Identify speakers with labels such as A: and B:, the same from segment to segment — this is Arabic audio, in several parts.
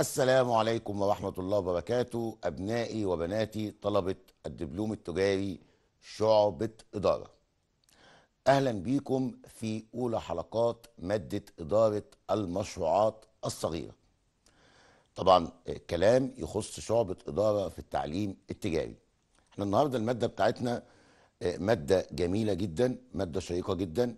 A: السلام عليكم ورحمة الله وبركاته أبنائي وبناتي طلبة الدبلوم التجاري شعبة إدارة أهلا بيكم في أولى حلقات مادة إدارة المشروعات الصغيرة طبعا كلام يخص شعبة إدارة في التعليم التجاري احنا النهاردة المادة بتاعتنا مادة جميلة جدا مادة شيقة جدا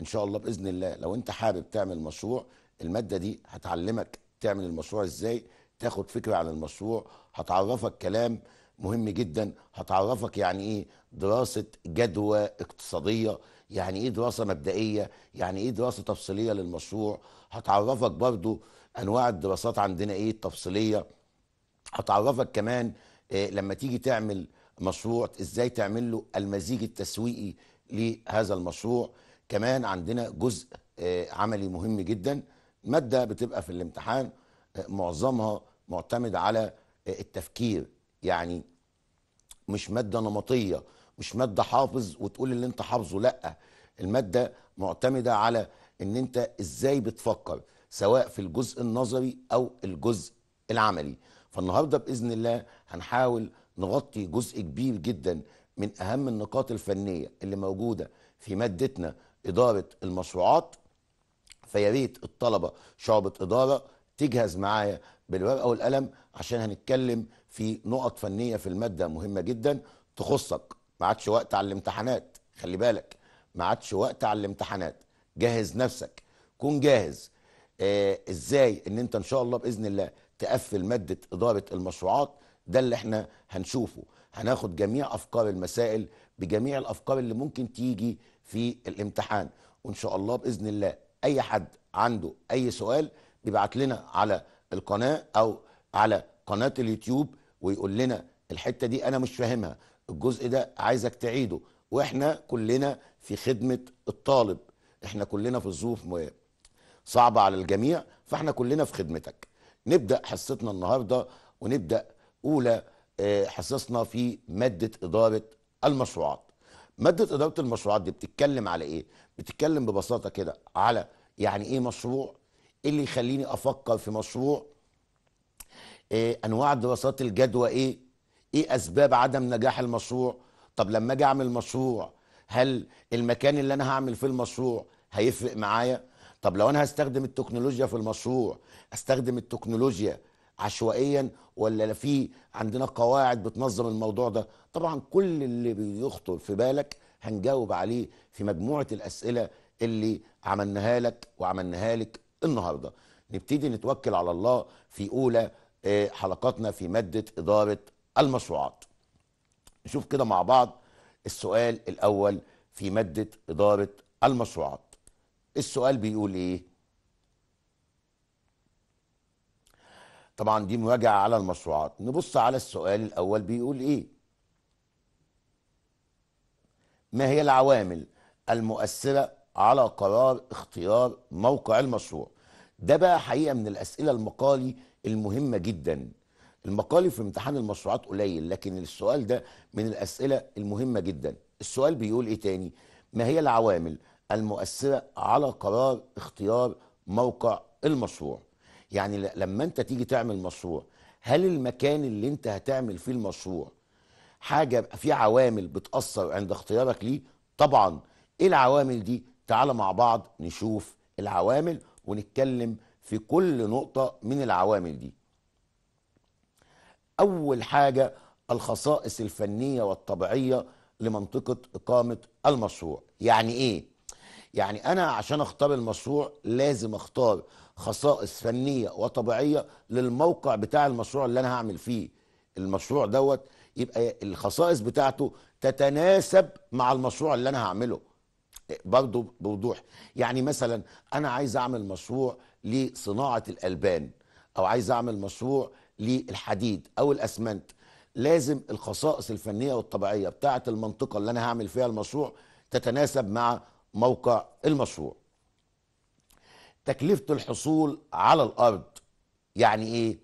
A: إن شاء الله بإذن الله لو أنت حابب تعمل مشروع المادة دي هتعلمك تعمل المشروع ازاي تاخد فكره عن المشروع هتعرفك كلام مهم جدا هتعرفك يعني ايه دراسه جدوى اقتصاديه يعني ايه دراسه مبدئيه يعني ايه دراسه تفصيليه للمشروع هتعرفك برضو انواع الدراسات عندنا ايه التفصيليه هتعرفك كمان إيه لما تيجي تعمل مشروع ازاي تعمل له المزيج التسويقي لهذا المشروع كمان عندنا جزء آه، عملي مهم جدا ماده بتبقى في الامتحان آه، معظمها معتمد على آه، التفكير يعني مش ماده نمطيه مش ماده حافظ وتقول اللي انت حافظه لا الماده معتمده على ان انت ازاي بتفكر سواء في الجزء النظري او الجزء العملي فالنهارده باذن الله هنحاول نغطي جزء كبير جدا من اهم النقاط الفنيه اللي موجوده في مادتنا اداره المشروعات فيا ريت الطلبه شعبه اداره تجهز معايا بالورقه والقلم عشان هنتكلم في نقط فنيه في الماده مهمه جدا تخصك ما عادش وقت على الامتحانات خلي بالك ما عادش وقت على الامتحانات جهز نفسك كون جاهز آه ازاي ان انت ان شاء الله باذن الله تقفل ماده اداره المشروعات ده اللي احنا هنشوفه هناخد جميع افكار المسائل بجميع الافكار اللي ممكن تيجي في الامتحان وان شاء الله باذن الله اي حد عنده اي سؤال يبعت لنا على القناه او على قناه اليوتيوب ويقول لنا الحته دي انا مش فاهمها الجزء ده عايزك تعيده واحنا كلنا في خدمه الطالب احنا كلنا في الظروف صعبه على الجميع فاحنا كلنا في خدمتك نبدا حصتنا النهارده ونبدا اولى آه، حصصنا في ماده اداره المشروعات ماده اداره المشروعات دي بتتكلم على ايه بتتكلم ببساطه كده على يعني ايه مشروع ايه اللي يخليني افكر في مشروع إيه انواع دراسات الجدوى ايه ايه اسباب عدم نجاح المشروع طب لما اجي اعمل مشروع هل المكان اللي انا هعمل فيه المشروع هيفرق معايا طب لو انا هستخدم التكنولوجيا في المشروع استخدم التكنولوجيا عشوائيا ولا في عندنا قواعد بتنظم الموضوع ده طبعا كل اللي بيخطر في بالك هنجاوب عليه في مجموعة الأسئلة اللي عملناها لك وعملناها لك النهاردة نبتدي نتوكل على الله في أولى آه، حلقاتنا في مادة إدارة المشروعات نشوف كده مع بعض السؤال الأول في مادة إدارة المشروعات السؤال بيقول إيه طبعا دي مراجعة على المشروعات نبص على السؤال الأول بيقول إيه ما هي العوامل المؤثرة على قرار اختيار موقع المشروع ده بقى حقيقة من الأسئلة المقالي المهمة جدا المقالي في امتحان المشروعات قليل لكن السؤال ده من الأسئلة المهمة جدا السؤال بيقول إيه تاني ما هي العوامل المؤثرة على قرار اختيار موقع المشروع يعني لما انت تيجي تعمل مشروع هل المكان اللي انت هتعمل فيه المشروع حاجه يبقى في عوامل بتاثر عند اختيارك ليه طبعا ايه العوامل دي تعال مع بعض نشوف العوامل ونتكلم في كل نقطه من العوامل دي اول حاجه الخصائص الفنيه والطبيعيه لمنطقه اقامه المشروع يعني ايه يعني انا عشان اختار المشروع لازم اختار خصائص فنيه وطبيعيه للموقع بتاع المشروع اللي انا هعمل فيه المشروع دوت يبقى الخصائص بتاعته تتناسب مع المشروع اللي انا هعمله برضه بوضوح يعني مثلا انا عايز اعمل مشروع لصناعه الالبان او عايز اعمل مشروع للحديد او الاسمنت لازم الخصائص الفنيه والطبيعيه بتاعه المنطقه اللي انا هعمل فيها المشروع تتناسب مع موقع المشروع تكلفه الحصول على الارض يعني ايه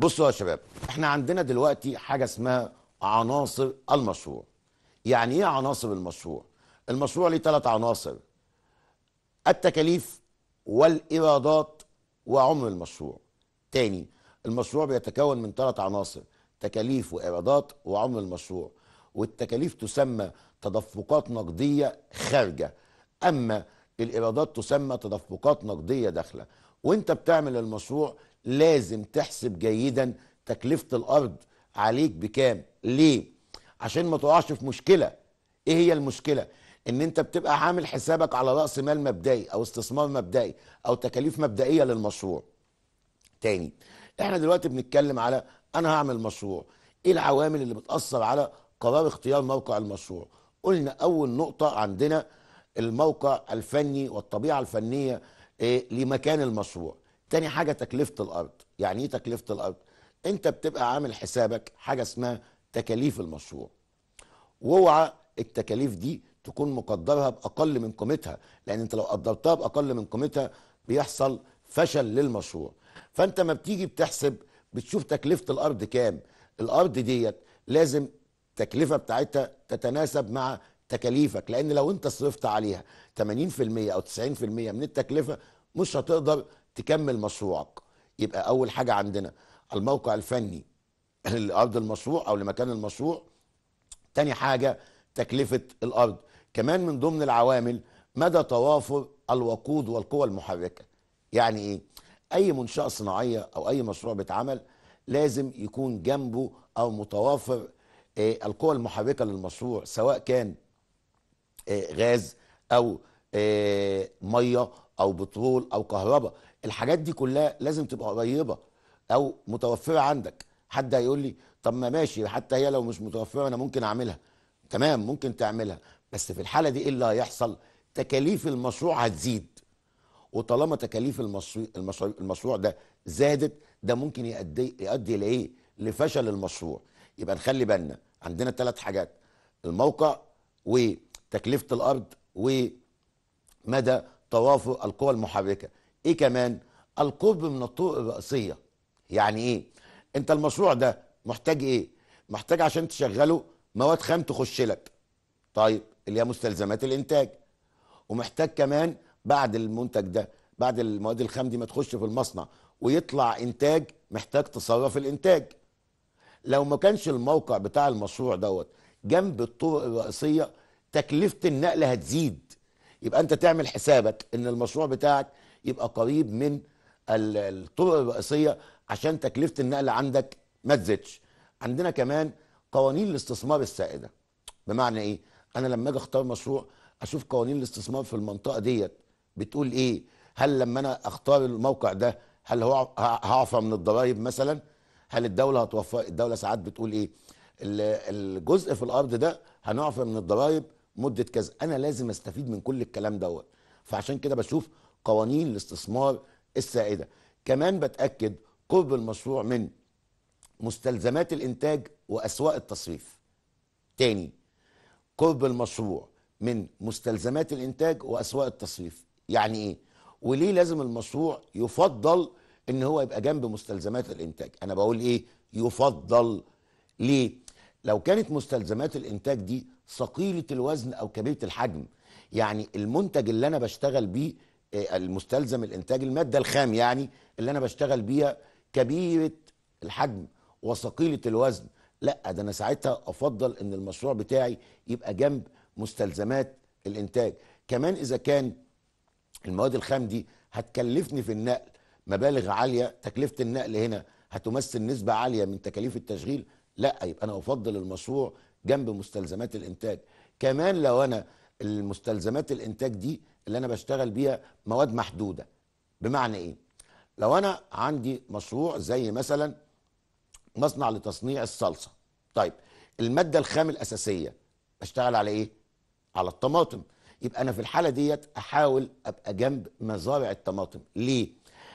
A: بصوا يا شباب احنا عندنا دلوقتي حاجه اسمها عناصر المشروع يعني ايه عناصر المشروع المشروع ليه ثلاث عناصر التكاليف والايرادات وعمر المشروع تاني المشروع بيتكون من ثلاث عناصر تكاليف وايرادات وعمر المشروع والتكاليف تسمى تدفقات نقديه خارجه اما الايرادات تسمى تدفقات نقديه داخله وانت بتعمل المشروع لازم تحسب جيدا تكلفه الارض عليك بكام ليه عشان ما تقعش في مشكله ايه هي المشكله ان انت بتبقى عامل حسابك على راس مال مبدئي او استثمار مبدئي او تكاليف مبدئيه للمشروع تاني احنا دلوقتي بنتكلم على انا هعمل مشروع ايه العوامل اللي بتاثر على قرار اختيار موقع المشروع قلنا اول نقطه عندنا الموقع الفني والطبيعه الفنيه إيه لمكان المشروع تاني حاجه تكلفه الارض يعني ايه تكلفه الارض انت بتبقى عامل حسابك حاجه اسمها تكاليف المشروع واوعى التكاليف دي تكون مقدرها باقل من قيمتها لان انت لو قدرتها باقل من قيمتها بيحصل فشل للمشروع فانت ما بتيجي بتحسب بتشوف تكلفه الارض كام الارض ديت لازم التكلفه بتاعتها تتناسب مع تكاليفك لان لو انت صرفت عليها 80% او 90% من التكلفه مش هتقدر تكمل مشروعك يبقى اول حاجه عندنا الموقع الفني لارض المشروع او لمكان المشروع تاني حاجه تكلفه الارض كمان من ضمن العوامل مدى توافر الوقود والقوى المحركه يعني ايه اي منشاه صناعيه او اي مشروع بيتعمل لازم يكون جنبه او متوافر إيه القوى المحركه للمشروع سواء كان إيه غاز او إيه ميه او بترول او كهرباء الحاجات دي كلها لازم تبقى قريبه او متوفره عندك حد هيقول لي طب ما ماشي حتى هي لو مش متوفره انا ممكن اعملها تمام ممكن تعملها بس في الحاله دي ايه اللي هيحصل تكاليف المشروع هتزيد وطالما تكاليف المشروع, المشروع, المشروع ده زادت ده ممكن يؤدي يؤدي لايه لفشل المشروع يبقى نخلي بالنا عندنا ثلاث حاجات الموقع وتكلفه الارض ومدى توافر القوى المحركه ايه كمان القرب من الطرق الرئيسيه يعني ايه انت المشروع ده محتاج ايه محتاج عشان تشغله مواد خام تخش لك طيب اللي هي مستلزمات الانتاج ومحتاج كمان بعد المنتج ده بعد المواد الخام دي ما تخش في المصنع ويطلع انتاج محتاج تصرف الانتاج لو ما كانش الموقع بتاع المشروع دوت جنب الطرق الرئيسيه تكلفه النقل هتزيد يبقى انت تعمل حسابك ان المشروع بتاعك يبقى قريب من الطرق الرئيسيه عشان تكلفه النقل عندك ما تزيدش عندنا كمان قوانين الاستثمار السائده بمعنى ايه انا لما اجي اختار مشروع اشوف قوانين الاستثمار في المنطقه ديت بتقول ايه هل لما انا اختار الموقع ده هل هو هعفى من الضرايب مثلا هل الدوله هتوفر الدوله ساعات بتقول ايه الجزء في الارض ده هنعفى من الضرايب مده كذا انا لازم استفيد من كل الكلام دوت فعشان كده بشوف قوانين الاستثمار السائده كمان بتاكد قرب المشروع من مستلزمات الانتاج واسواق التصريف تاني قرب المشروع من مستلزمات الانتاج واسواق التصريف يعني ايه وليه لازم المشروع يفضل ان هو يبقى جنب مستلزمات الانتاج انا بقول ايه يفضل ليه لو كانت مستلزمات الانتاج دي ثقيله الوزن او كبيره الحجم يعني المنتج اللي انا بشتغل بيه المستلزم الانتاج الماده الخام يعني اللي انا بشتغل بيها كبيره الحجم وثقيله الوزن لا ده انا ساعتها افضل ان المشروع بتاعي يبقى جنب مستلزمات الانتاج كمان اذا كان المواد الخام دي هتكلفني في النقل مبالغ عاليه تكلفه النقل هنا هتمثل نسبه عاليه من تكاليف التشغيل لا يبقى انا افضل المشروع جنب مستلزمات الانتاج كمان لو انا المستلزمات الانتاج دي اللي انا بشتغل بيها مواد محدوده بمعنى ايه لو انا عندي مشروع زي مثلا مصنع لتصنيع الصلصه طيب الماده الخام الاساسيه بشتغل على ايه على الطماطم يبقى انا في الحاله ديت احاول ابقى جنب مزارع الطماطم ليه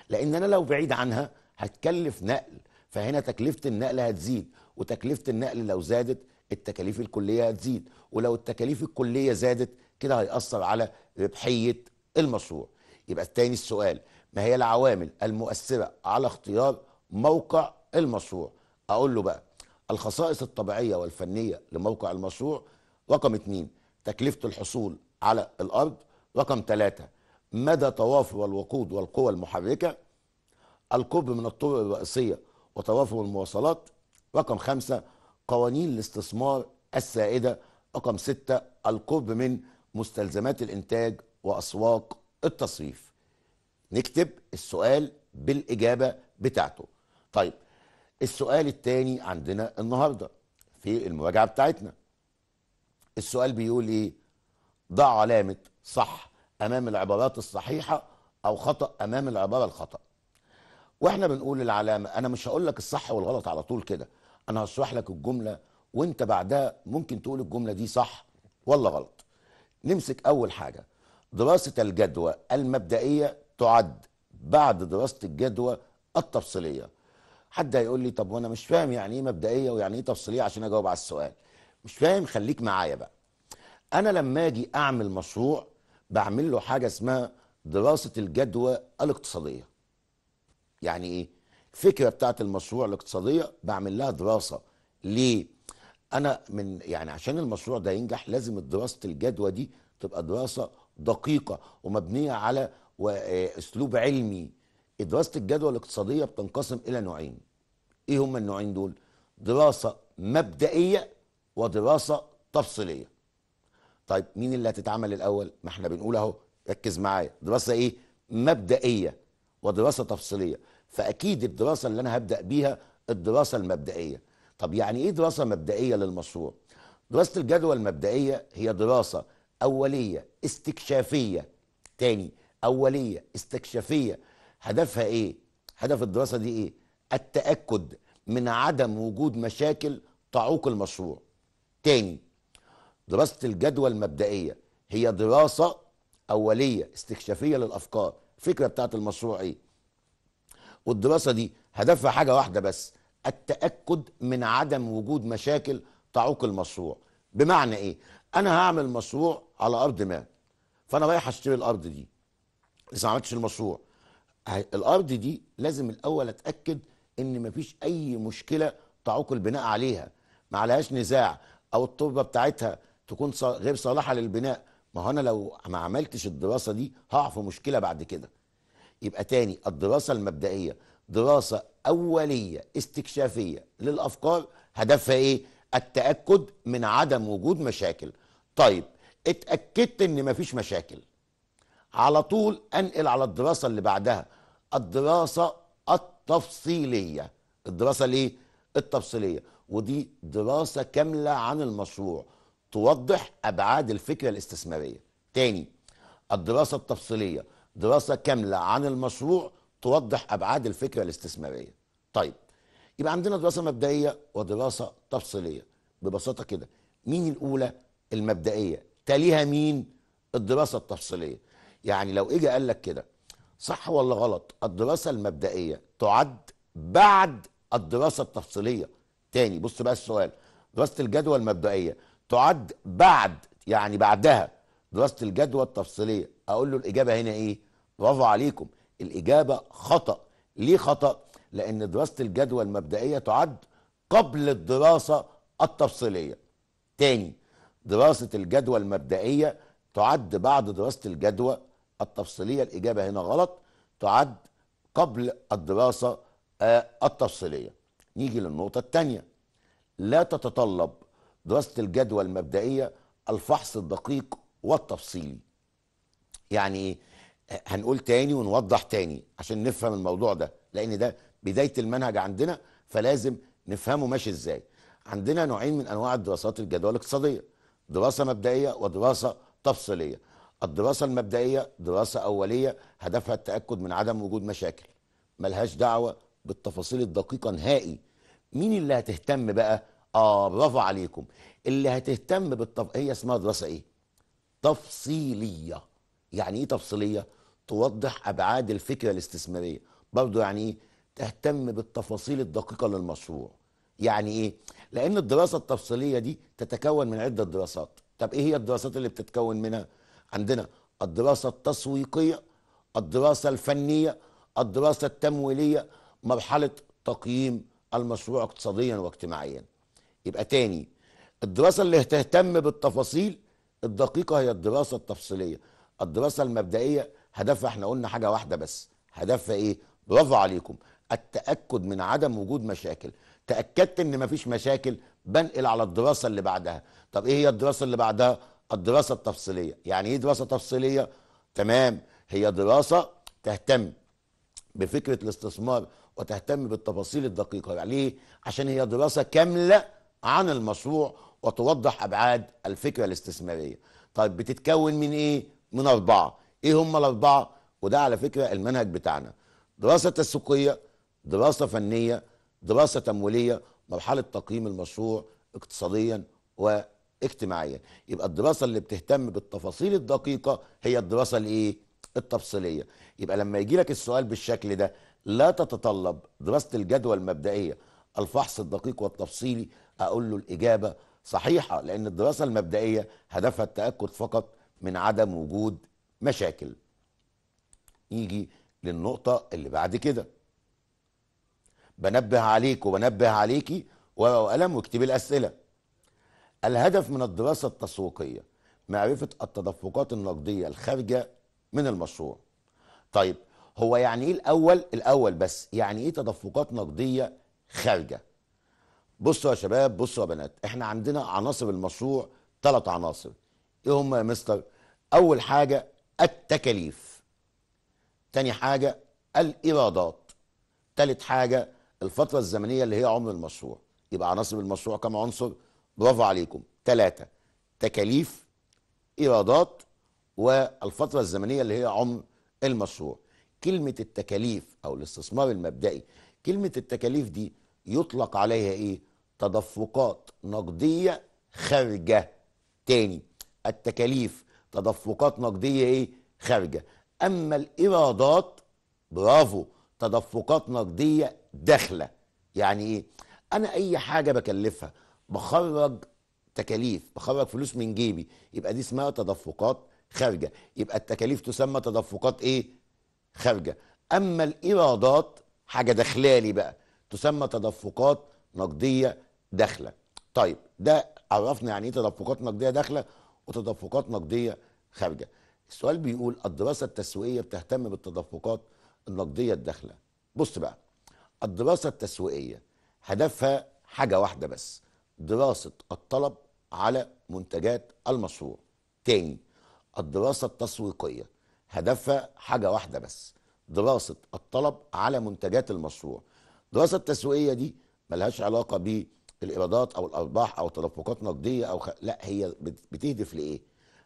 A: لان انا لو بعيد عنها هتكلف نقل فهنا تكلفه النقل هتزيد وتكلفه النقل لو زادت التكاليف الكليه هتزيد ولو التكاليف الكليه زادت كده هيأثر على ربحية المشروع يبقى الثاني السؤال ما هي العوامل المؤثرة على اختيار موقع المشروع أقول له بقى الخصائص الطبيعية والفنية لموقع المشروع رقم اتنين تكلفة الحصول على الأرض رقم ثلاثة مدى توافر الوقود والقوى المحركة القرب من الطرق الرئيسية وتوافر المواصلات رقم خمسة قوانين الاستثمار السائدة رقم ستة القرب من مستلزمات الانتاج واسواق التصريف نكتب السؤال بالاجابه بتاعته طيب السؤال الثاني عندنا النهارده في المراجعه بتاعتنا السؤال بيقول ايه ضع علامه صح امام العبارات الصحيحه او خطا امام العباره الخطا واحنا بنقول العلامه انا مش هقول لك الصح والغلط على طول كده انا هشرح لك الجمله وانت بعدها ممكن تقول الجمله دي صح ولا غلط نمسك أول حاجة دراسة الجدوى المبدئية تعد بعد دراسة الجدوى التفصيلية حد هيقول لي طب وانا مش فاهم يعني ايه مبدئيه ويعني ايه تفصيليه عشان اجاوب على السؤال مش فاهم خليك معايا بقى انا لما اجي اعمل مشروع بعمل له حاجه اسمها دراسه الجدوى الاقتصاديه يعني ايه الفكره بتاعه المشروع الاقتصاديه بعمل لها دراسه ليه انا من يعني عشان المشروع ده ينجح لازم دراسه الجدوى دي تبقى دراسه دقيقه ومبنيه على آه، اسلوب علمي دراسه الجدوى الاقتصاديه بتنقسم الى نوعين ايه هما النوعين دول دراسه مبدئيه ودراسه تفصيليه طيب مين اللي هتتعمل الاول ما احنا بنقول اهو ركز معايا دراسه ايه مبدئيه ودراسه تفصيليه فاكيد الدراسه اللي انا هبدا بيها الدراسه المبدئيه طب يعني ايه دراسه مبدئيه للمشروع دراسه الجدوى المبدئيه هي دراسه اوليه استكشافيه تاني اوليه استكشافيه هدفها ايه هدف الدراسه دي ايه التاكد من عدم وجود مشاكل تعوق المشروع تاني دراسه الجدوى المبدئيه هي دراسه اوليه استكشافيه للافكار الفكره بتاعت المشروع ايه والدراسه دي هدفها حاجه واحده بس التاكد من عدم وجود مشاكل تعوق المشروع بمعنى ايه انا هعمل مشروع على ارض ما فانا رايح اشتري الارض دي لسه ما عملتش المشروع الارض دي لازم الاول اتاكد ان مفيش اي مشكله تعوق البناء عليها ما عليهاش نزاع او التربه بتاعتها تكون غير صالحه للبناء ما هو انا لو ما عملتش الدراسه دي هقع في مشكله بعد كده يبقى تاني الدراسه المبدئيه دراسة أولية استكشافية للأفكار هدفها إيه؟ التأكد من عدم وجود مشاكل طيب اتأكدت إن مفيش مشاكل على طول أنقل على الدراسة اللي بعدها الدراسة التفصيلية الدراسة ليه؟ التفصيلية ودي دراسة كاملة عن المشروع توضح أبعاد الفكرة الاستثمارية تاني الدراسة التفصيلية دراسة كاملة عن المشروع توضح ابعاد الفكره الاستثماريه طيب يبقى عندنا دراسه مبدئيه ودراسه تفصيليه ببساطه كده مين الاولى المبدئيه تليها مين الدراسه التفصيليه يعني لو اجى قال لك كده صح ولا غلط الدراسه المبدئيه تعد بعد الدراسه التفصيليه تاني بص بقى السؤال دراسه الجدوى المبدئيه تعد بعد يعني بعدها دراسه الجدوى التفصيليه اقول له الاجابه هنا ايه برافو عليكم الإجابة خطأ ليه خطأ؟ لأن دراسة الجدوى المبدئية تعد قبل الدراسة التفصيلية تاني دراسة الجدوى المبدئية تعد بعد دراسة الجدوى التفصيلية الإجابة هنا غلط تعد قبل الدراسة آه، التفصيلية نيجي للنقطة الثانية لا تتطلب دراسة الجدوى المبدئية الفحص الدقيق والتفصيلي يعني ايه هنقول تاني ونوضح تاني عشان نفهم الموضوع ده لان ده بدايه المنهج عندنا فلازم نفهمه ماشي ازاي عندنا نوعين من انواع الدراسات الجدوى الاقتصاديه دراسه مبدئيه ودراسه تفصيليه الدراسه المبدئيه دراسه اوليه هدفها التاكد من عدم وجود مشاكل ملهاش دعوه بالتفاصيل الدقيقه نهائي مين اللي هتهتم بقى اه برافو عليكم اللي هتهتم بالتف... هي اسمها دراسه ايه تفصيليه يعني ايه تفصيليه توضح ابعاد الفكره الاستثماريه برضه يعني ايه تهتم بالتفاصيل الدقيقه للمشروع يعني ايه لان الدراسه التفصيليه دي تتكون من عده دراسات طب ايه هي الدراسات اللي بتتكون منها عندنا الدراسه التسويقيه الدراسه الفنيه الدراسه التمويليه مرحله تقييم المشروع اقتصاديا واجتماعيا يبقى تاني الدراسه اللي تهتم بالتفاصيل الدقيقه هي الدراسه التفصيليه الدراسه المبدئيه هدفها احنا قلنا حاجه واحده بس هدفها ايه برافو عليكم التاكد من عدم وجود مشاكل تاكدت ان مفيش مشاكل بنقل على الدراسه اللي بعدها طب ايه هي الدراسه اللي بعدها الدراسه التفصيليه يعني ايه دراسه تفصيليه تمام هي دراسه تهتم بفكره الاستثمار وتهتم بالتفاصيل الدقيقه يعني ليه عشان هي دراسه كامله عن المشروع وتوضح ابعاد الفكره الاستثماريه طيب بتتكون من ايه من اربعه ايه هم الاربعه وده على فكره المنهج بتاعنا دراسه تسويقيه دراسه فنيه دراسه تمويليه مرحله تقييم المشروع اقتصاديا واجتماعيا يبقى الدراسه اللي بتهتم بالتفاصيل الدقيقه هي الدراسه الايه التفصيليه يبقى لما يجي لك السؤال بالشكل ده لا تتطلب دراسه الجدوى المبدئيه الفحص الدقيق والتفصيلي اقول له الاجابه صحيحه لان الدراسه المبدئيه هدفها التاكد فقط من عدم وجود مشاكل يجي للنقطة اللي بعد كده بنبه عليك وبنبه عليكي ورقة وقلم واكتبي الأسئلة الهدف من الدراسة التسويقية معرفة التدفقات النقدية الخارجة من المشروع طيب هو يعني ايه الأول الأول بس يعني ايه تدفقات نقدية خارجة بصوا يا شباب بصوا يا بنات احنا عندنا عناصر المشروع ثلاث عناصر ايه هم يا مستر اول حاجة التكاليف تاني حاجة الإيرادات تالت حاجة الفترة الزمنية اللي هي عمر المشروع يبقى عناصر المشروع كم عنصر برافو عليكم تلاتة تكاليف إيرادات والفترة الزمنية اللي هي عمر المشروع كلمة التكاليف أو الاستثمار المبدئي كلمة التكاليف دي يطلق عليها إيه؟ تدفقات نقدية خارجة تاني التكاليف تدفقات نقديه ايه خارجه اما الايرادات برافو تدفقات نقديه داخله يعني ايه انا اي حاجه بكلفها بخرج تكاليف بخرج فلوس من جيبي يبقى دي اسمها تدفقات خارجه يبقى التكاليف تسمى تدفقات ايه خارجه اما الايرادات حاجه داخلالي بقى تسمى تدفقات نقديه داخله طيب ده عرفنا يعني ايه تدفقات نقديه داخله وتدفقات نقديه خارجه. السؤال بيقول الدراسه التسويقيه بتهتم بالتدفقات النقديه الداخله. بص بقى الدراسه التسويقيه هدفها حاجه واحده بس دراسه الطلب على منتجات المشروع. تاني الدراسه التسويقيه هدفها حاجه واحده بس دراسه الطلب على منتجات المشروع. الدراسه التسويقيه دي ملهاش علاقه الايرادات او الارباح او تدفقات نقديه او خ... لا هي بتهدف لايه؟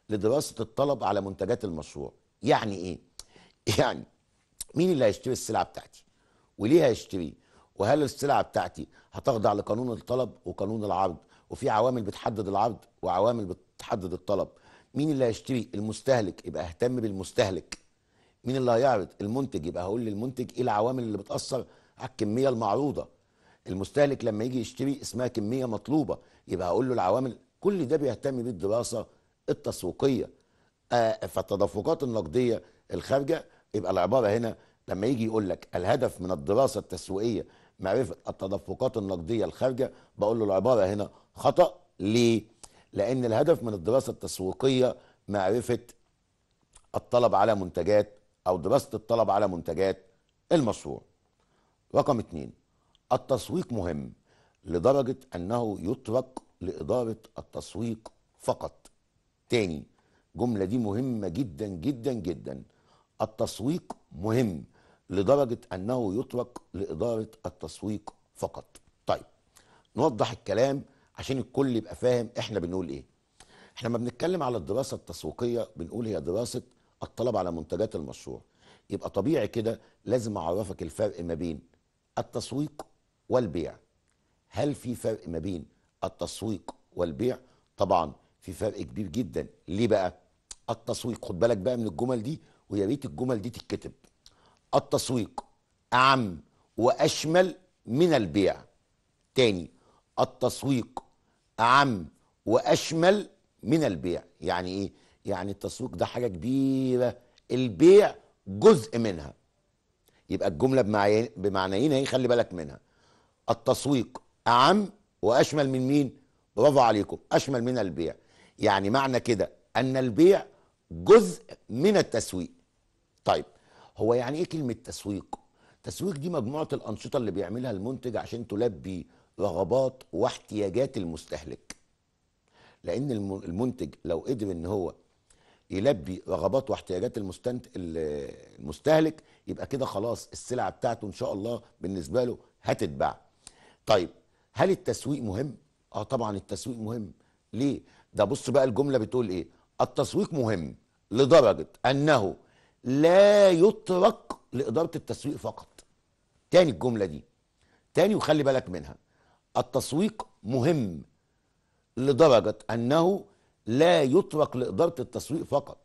A: لدراسه الطلب على منتجات المشروع يعني ايه؟ يعني مين اللي هيشتري السلعه بتاعتي؟ وليه هيشتري؟ وهل السلعه بتاعتي هتخضع لقانون الطلب وقانون العرض؟ وفي عوامل بتحدد العرض وعوامل بتحدد الطلب. مين اللي هيشتري؟ المستهلك يبقى اهتم بالمستهلك. مين اللي هيعرض؟ المنتج يبقى هقول للمنتج ايه العوامل اللي بتاثر على الكميه المعروضه. المستهلك لما يجي يشتري اسمها كميه مطلوبه يبقى اقول له العوامل كل ده بيهتم بيه الدراسه التسويقيه آه فالتدفقات النقديه الخارجه يبقى العباره هنا لما يجي يقول لك الهدف من الدراسه التسويقيه معرفه التدفقات النقديه الخارجه بقول له العباره هنا خطا ليه؟ لان الهدف من الدراسه التسويقيه معرفه الطلب على منتجات او دراسه الطلب على منتجات المشروع. رقم اثنين التسويق مهم لدرجة أنه يترك لإدارة التسويق فقط تاني جملة دي مهمة جدا جدا جدا التسويق مهم لدرجة أنه يترك لإدارة التسويق فقط طيب نوضح الكلام عشان الكل يبقى فاهم احنا بنقول ايه احنا لما بنتكلم على الدراسة التسويقية بنقول هي دراسة الطلب على منتجات المشروع يبقى طبيعي كده لازم اعرفك الفرق ما بين التسويق والبيع هل في فرق ما بين التسويق والبيع طبعا في فرق كبير جدا ليه بقى التسويق خد بالك بقى من الجمل دي ويا ريت الجمل دي تتكتب التسويق اعم واشمل من البيع تاني التسويق اعم واشمل من البيع يعني ايه يعني التسويق ده حاجه كبيره البيع جزء منها يبقى الجمله بمعنيين هي خلي بالك منها التسويق أعم وأشمل من مين؟ برافو عليكم أشمل من البيع يعني معنى كده أن البيع جزء من التسويق طيب هو يعني إيه كلمة تسويق؟ تسويق دي مجموعة الأنشطة اللي بيعملها المنتج عشان تلبي رغبات واحتياجات المستهلك لأن المنتج لو قدر إن هو يلبي رغبات واحتياجات المستهلك يبقى كده خلاص السلعة بتاعته إن شاء الله بالنسبة له هتتباع طيب هل التسويق مهم اه طبعا التسويق مهم ليه ده بص بقى الجمله بتقول ايه التسويق مهم لدرجه انه لا يترك لاداره التسويق فقط تاني الجمله دي تاني وخلي بالك منها التسويق مهم لدرجه انه لا يترك لاداره التسويق فقط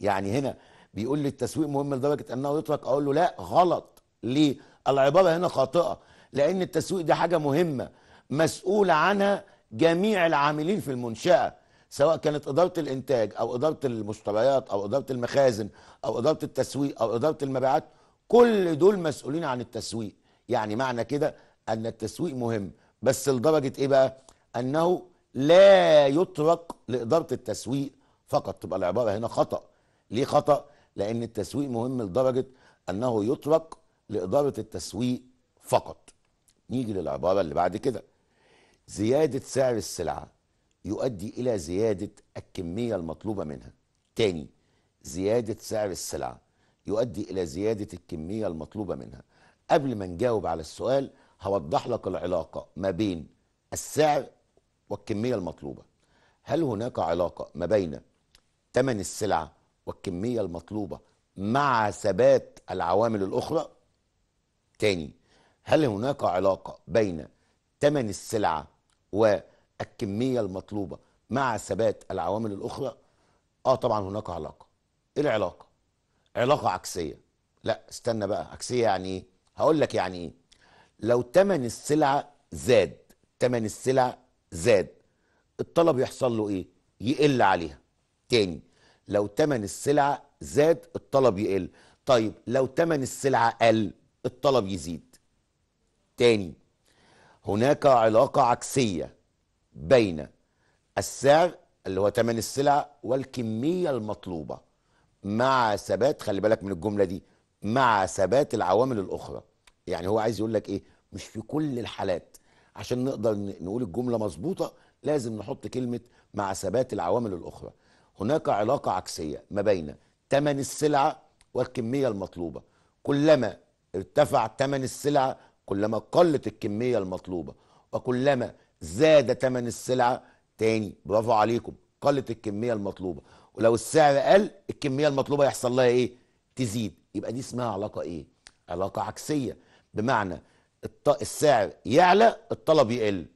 A: يعني هنا بيقول لي التسويق مهم لدرجه انه يترك اقول له لا غلط ليه العباره هنا خاطئه لان التسويق دي حاجه مهمه مسؤول عنها جميع العاملين في المنشاه سواء كانت اداره الانتاج او اداره المشتريات او اداره المخازن او اداره التسويق او اداره المبيعات كل دول مسؤولين عن التسويق يعني معنى كده ان التسويق مهم بس لدرجه ايه بقى انه لا يترك لاداره التسويق فقط تبقى العباره هنا خطا ليه خطا لان التسويق مهم لدرجه انه يترك لاداره التسويق فقط نيجي للعبارة اللي بعد كده زيادة سعر السلعة يؤدي إلى زيادة الكمية المطلوبة منها تاني زيادة سعر السلعة يؤدي إلى زيادة الكمية المطلوبة منها قبل ما نجاوب على السؤال هوضح لك العلاقة ما بين السعر والكمية المطلوبة هل هناك علاقة ما بين ثمن السلعة والكمية المطلوبة مع ثبات العوامل الأخرى؟ تاني هل هناك علاقة بين ثمن السلعة والكمية المطلوبة مع ثبات العوامل الأخرى؟ آه طبعا هناك علاقة. إيه العلاقة؟ علاقة عكسية. لا استنى بقى عكسية يعني إيه؟ هقول لك يعني إيه؟ لو ثمن السلعة زاد، ثمن السلع زاد الطلب يحصل له إيه؟ يقل عليها. تاني لو ثمن السلعة زاد الطلب يقل. طيب لو ثمن السلعة قل الطلب يزيد. الثاني هناك علاقة عكسية بين السعر اللي هو ثمن السلع والكمية المطلوبة مع ثبات خلي بالك من الجملة دي مع ثبات العوامل الأخرى يعني هو عايز يقول لك إيه مش في كل الحالات عشان نقدر نقول الجملة مظبوطة لازم نحط كلمة مع ثبات العوامل الأخرى هناك علاقة عكسية ما بين ثمن السلعة والكمية المطلوبة كلما ارتفع ثمن السلعة كلما قلت الكمية المطلوبة وكلما زاد ثمن السلعة تاني برافو عليكم قلت الكمية المطلوبة ولو السعر قل الكمية المطلوبة يحصل لها ايه تزيد يبقى دي اسمها علاقة ايه علاقة عكسية بمعنى السعر يعلى الطلب يقل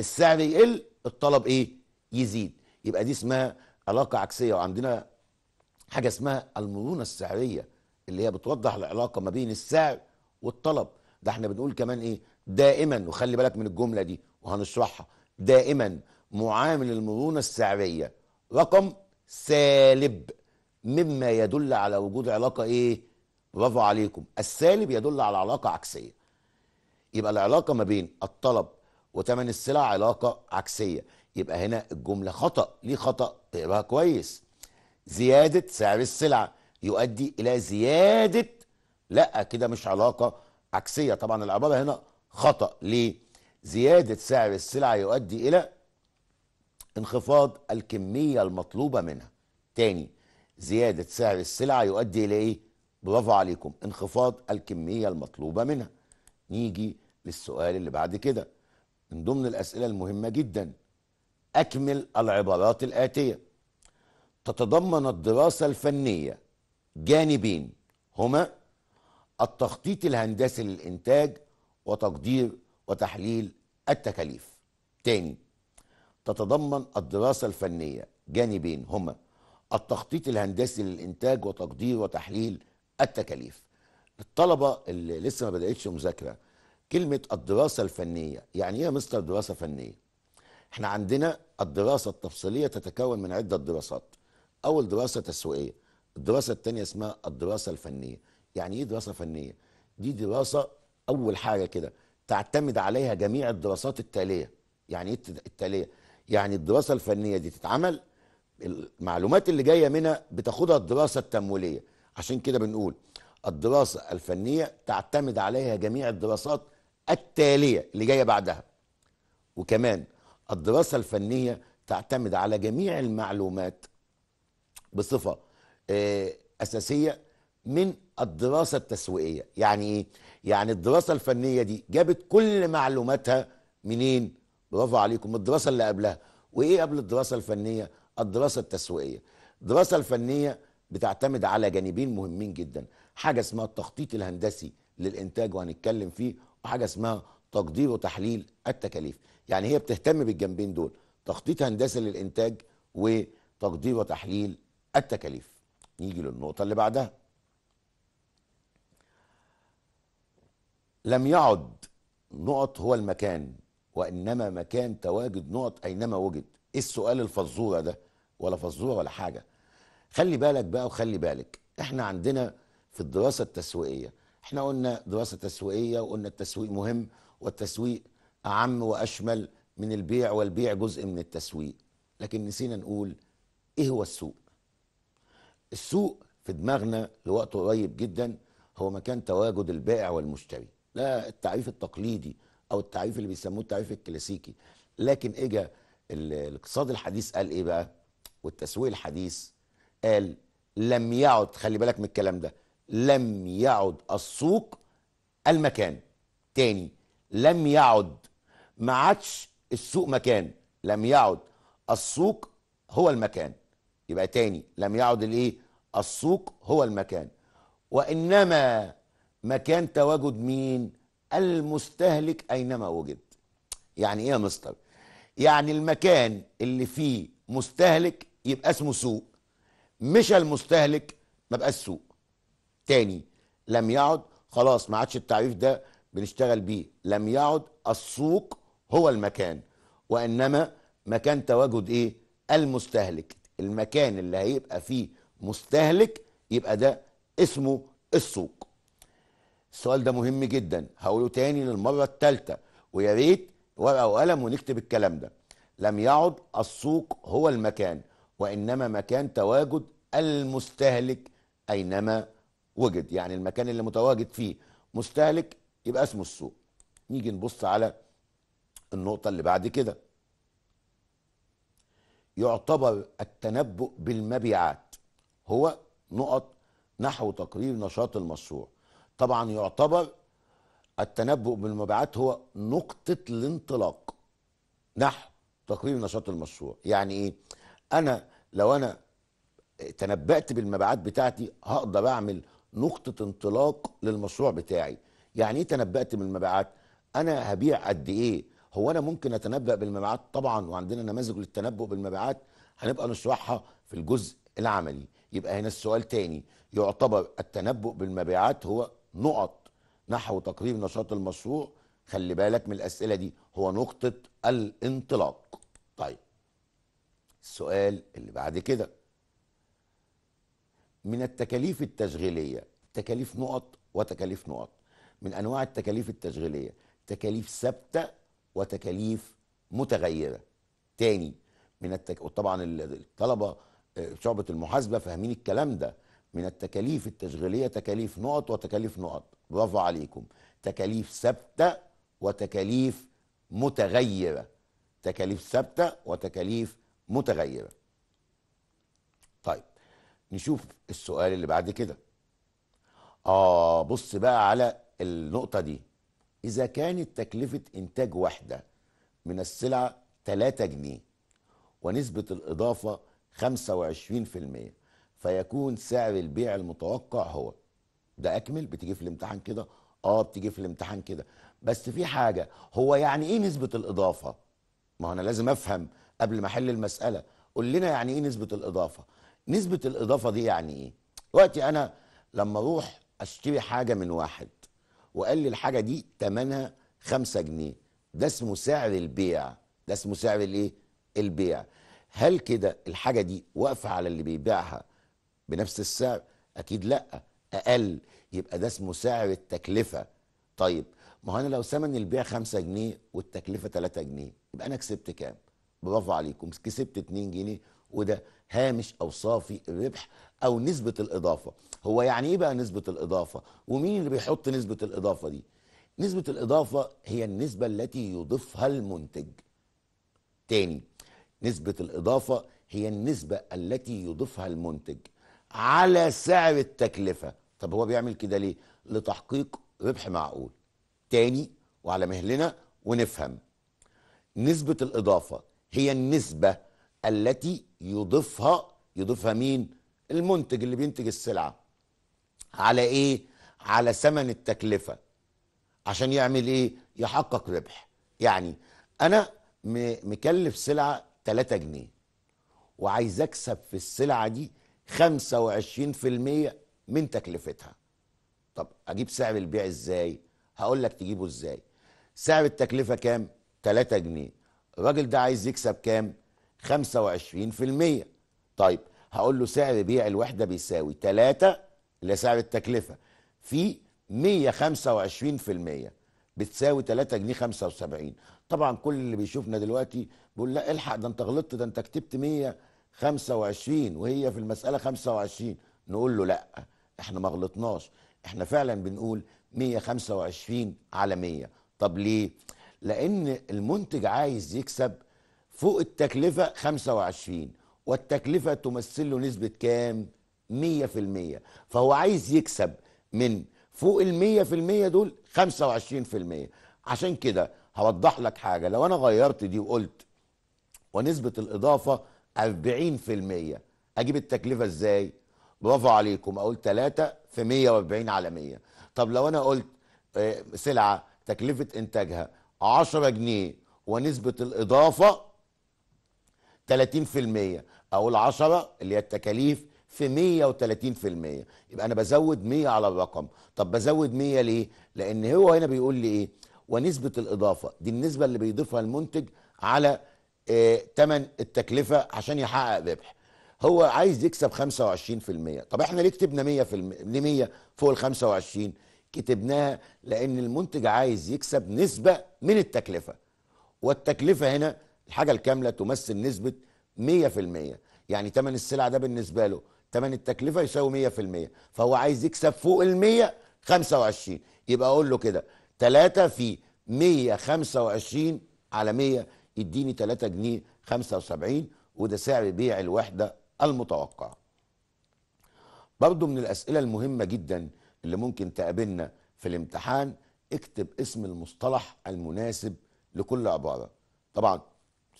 A: السعر يقل الطلب ايه يزيد يبقى دي اسمها علاقة عكسية وعندنا حاجة اسمها المرونة السعرية اللي هي بتوضح العلاقة ما بين السعر والطلب ده احنا بنقول كمان ايه دائما وخلي بالك من الجمله دي وهنشرحها دائما معامل المرونه السعريه رقم سالب مما يدل على وجود علاقه ايه برافو عليكم السالب يدل على علاقه عكسيه يبقى العلاقه ما بين الطلب وثمن السلع علاقه عكسيه يبقى هنا الجمله خطا ليه خطا اقراها كويس زياده سعر السلع يؤدي الى زياده لا كده مش علاقه عكسيه طبعا العباره هنا خطا ليه؟ زياده سعر السلعه يؤدي الى انخفاض الكميه المطلوبه منها. تاني زياده سعر السلعه يؤدي الى ايه؟ برافو عليكم انخفاض الكميه المطلوبه منها. نيجي للسؤال اللي بعد كده. من ضمن الاسئله المهمه جدا اكمل العبارات الاتيه. تتضمن الدراسه الفنيه جانبين هما التخطيط الهندسي للإنتاج وتقدير وتحليل التكاليف تاني تتضمن الدراسة الفنية جانبين هما التخطيط الهندسي للإنتاج وتقدير وتحليل التكاليف الطلبة اللي لسه ما بدأتش مذاكرة كلمة الدراسة الفنية يعني إيه يا مستر دراسة فنية؟ إحنا عندنا الدراسة التفصيلية تتكون من عدة دراسات أول دراسة تسويقية الدراسة الثانية اسمها الدراسة الفنية يعني ايه دراسه فنيه دي دراسه اول حاجه كده تعتمد عليها جميع الدراسات التاليه يعني ايه التاليه يعني الدراسه الفنيه دي تتعمل المعلومات اللي جايه منها بتاخدها الدراسه التمويليه عشان كده بنقول الدراسه الفنيه تعتمد عليها جميع الدراسات التاليه اللي جايه بعدها وكمان الدراسه الفنيه تعتمد على جميع المعلومات بصفه آه، اساسيه من الدراسه التسويقيه يعني ايه يعني الدراسه الفنيه دي جابت كل معلوماتها منين برافو عليكم من الدراسه اللي قبلها وايه قبل الدراسه الفنيه الدراسه التسويقيه الدراسه الفنيه بتعتمد على جانبين مهمين جدا حاجه اسمها التخطيط الهندسي للانتاج وهنتكلم فيه وحاجه اسمها تقدير وتحليل التكاليف يعني هي بتهتم بالجانبين دول تخطيط هندسي للانتاج وتقدير وتحليل التكاليف نيجي للنقطه اللي بعدها لم يعد نقط هو المكان وإنما مكان تواجد نقط أينما وجد إيه السؤال الفزورة ده ولا فزورة ولا حاجة خلي بالك بقى وخلي بالك إحنا عندنا في الدراسة التسويقية إحنا قلنا دراسة تسويقية وقلنا التسويق مهم والتسويق أعم وأشمل من البيع والبيع جزء من التسويق لكن نسينا نقول إيه هو السوق السوق في دماغنا لوقت قريب جدا هو مكان تواجد البائع والمشتري لا التعريف التقليدي او التعريف اللي بيسموه التعريف الكلاسيكي لكن اجا الاقتصاد الحديث قال ايه بقى والتسويق الحديث قال لم يعد خلي بالك من الكلام ده لم يعد السوق المكان تاني لم يعد ما عادش السوق مكان لم يعد السوق هو المكان يبقى تاني لم يعد الايه السوق هو المكان وانما مكان تواجد مين المستهلك اينما وجد يعني ايه يا مستر يعني المكان اللي فيه مستهلك يبقى اسمه سوق مش المستهلك ما بقاش سوق تاني لم يعد خلاص ما عادش التعريف ده بنشتغل بيه لم يعد السوق هو المكان وانما مكان تواجد ايه المستهلك المكان اللي هيبقى فيه مستهلك يبقى ده اسمه السوق السؤال ده مهم جدا هقوله تاني للمرة التالتة ويا ريت ورقة وقلم ونكتب الكلام ده لم يعد السوق هو المكان وإنما مكان تواجد المستهلك أينما وجد يعني المكان اللي متواجد فيه مستهلك يبقى اسمه السوق نيجي نبص على النقطة اللي بعد كده يعتبر التنبؤ بالمبيعات هو نقط نحو تقرير نشاط المشروع طبعا يعتبر التنبؤ بالمبيعات هو نقطة الانطلاق نحو تقرير نشاط المشروع يعني ايه انا لو انا تنبأت بالمبيعات بتاعتي هقدر اعمل نقطة انطلاق للمشروع بتاعي يعني ايه تنبأت بالمبيعات انا هبيع قد ايه هو انا ممكن اتنبأ بالمبيعات طبعا وعندنا نماذج للتنبؤ بالمبيعات هنبقى نشرحها في الجزء العملي يبقى هنا السؤال تاني يعتبر التنبؤ بالمبيعات هو نقط نحو تقرير نشاط المشروع خلي بالك من الأسئلة دي هو نقطة الانطلاق طيب السؤال اللي بعد كده من التكاليف التشغيلية تكاليف نقط وتكاليف نقط من أنواع التكاليف التشغيلية تكاليف ثابتة وتكاليف متغيرة تاني من التك... وطبعا الطلبة آه، شعبة المحاسبة فاهمين الكلام ده من التكاليف التشغيليه تكاليف نقط وتكاليف نقط برافو عليكم تكاليف ثابته وتكاليف متغيره تكاليف ثابته وتكاليف متغيره طيب نشوف السؤال اللي بعد كده اه بص بقى على النقطه دي اذا كانت تكلفه انتاج واحده من السلعه 3 جنيه ونسبه الاضافه 25% فيكون سعر البيع المتوقع هو ده اكمل بتيجي في الامتحان كده اه بتيجي في الامتحان كده بس في حاجه هو يعني ايه نسبه الاضافه ما انا لازم افهم قبل ما احل المساله قول لنا يعني ايه نسبه الاضافه نسبه الاضافه دي يعني ايه دلوقتي انا لما اروح اشتري حاجه من واحد وقال لي الحاجه دي ثمنها 5 جنيه ده اسمه سعر البيع ده اسمه سعر الايه البيع هل كده الحاجه دي واقفه على اللي بيبيعها بنفس السعر اكيد لا اقل يبقى ده اسمه سعر التكلفه طيب ما هو انا لو ثمن البيع 5 جنيه والتكلفه 3 جنيه يبقى انا كسبت كام برافو عليكم كسبت 2 جنيه وده هامش او صافي الربح او نسبه الاضافه هو يعني ايه بقى نسبه الاضافه ومين اللي بيحط نسبه الاضافه دي نسبه الاضافه هي النسبه التي يضيفها المنتج تاني نسبه الاضافه هي النسبه التي يضيفها المنتج على سعر التكلفه طب هو بيعمل كده ليه لتحقيق ربح معقول تاني وعلى مهلنا ونفهم نسبه الاضافه هي النسبه التي يضيفها يضيفها مين المنتج اللي بينتج السلعه على ايه على ثمن التكلفه عشان يعمل ايه يحقق ربح يعني انا مكلف سلعه 3 جنيه وعايز اكسب في السلعه دي 25% من تكلفتها طب اجيب سعر البيع ازاي هقول لك تجيبه ازاي سعر التكلفه كام 3 جنيه الراجل ده عايز يكسب كام 25% طيب هقول له سعر بيع الوحده بيساوي 3 لسعر التكلفه في 125% بتساوي 3 جنيه 75 طبعا كل اللي بيشوفنا دلوقتي بيقول لا الحق ده انت غلطت ده انت كتبت 100 25 وهي في المساله 25 نقول له لا احنا ما غلطناش احنا فعلا بنقول 125 على 100 طب ليه لان المنتج عايز يكسب فوق التكلفه 25 والتكلفه تمثل له نسبه كام 100% فهو عايز يكسب من فوق ال 100% دول 25% عشان كده هوضح لك حاجه لو انا غيرت دي وقلت ونسبه الاضافه 40% اجيب التكلفه ازاي برافو عليكم اقول 3 في 140 على 100 طب لو انا قلت آه، سلعه تكلفه انتاجها 10 جنيه ونسبه الاضافه 30% اقول 10 اللي هي التكاليف في 130% يبقى انا بزود 100 على الرقم طب بزود 100 ليه لان هو هنا بيقول لي ايه ونسبه الاضافه دي النسبه اللي بيضيفها المنتج على آه، تمن التكلفه عشان يحقق ربح هو عايز يكسب 25% طب احنا ليه كتبنا 100% ليه 100 فوق ال 25 كتبناها لان المنتج عايز يكسب نسبه من التكلفه والتكلفه هنا الحاجه الكامله تمثل نسبه 100% يعني تمن السلعه ده بالنسبه له تمن التكلفه يساوي 100% فهو عايز يكسب فوق ال 100 25 يبقى اقول له كده 3 في 125 على 100 يديني 3 جنيه 75 وده سعر بيع الوحدة المتوقع برضو من الأسئلة المهمة جدا اللي ممكن تقابلنا في الامتحان اكتب اسم المصطلح المناسب لكل عبارة طبعا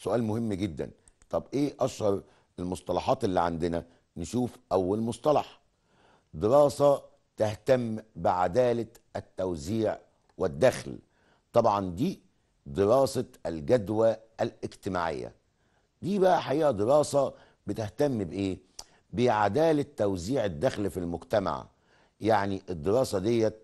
A: سؤال مهم جدا طب ايه اشهر المصطلحات اللي عندنا نشوف اول مصطلح دراسة تهتم بعدالة التوزيع والدخل طبعا دي دراسه الجدوى الاجتماعيه دي بقى حقيقه دراسه بتهتم بايه بعداله توزيع الدخل في المجتمع يعني الدراسه ديت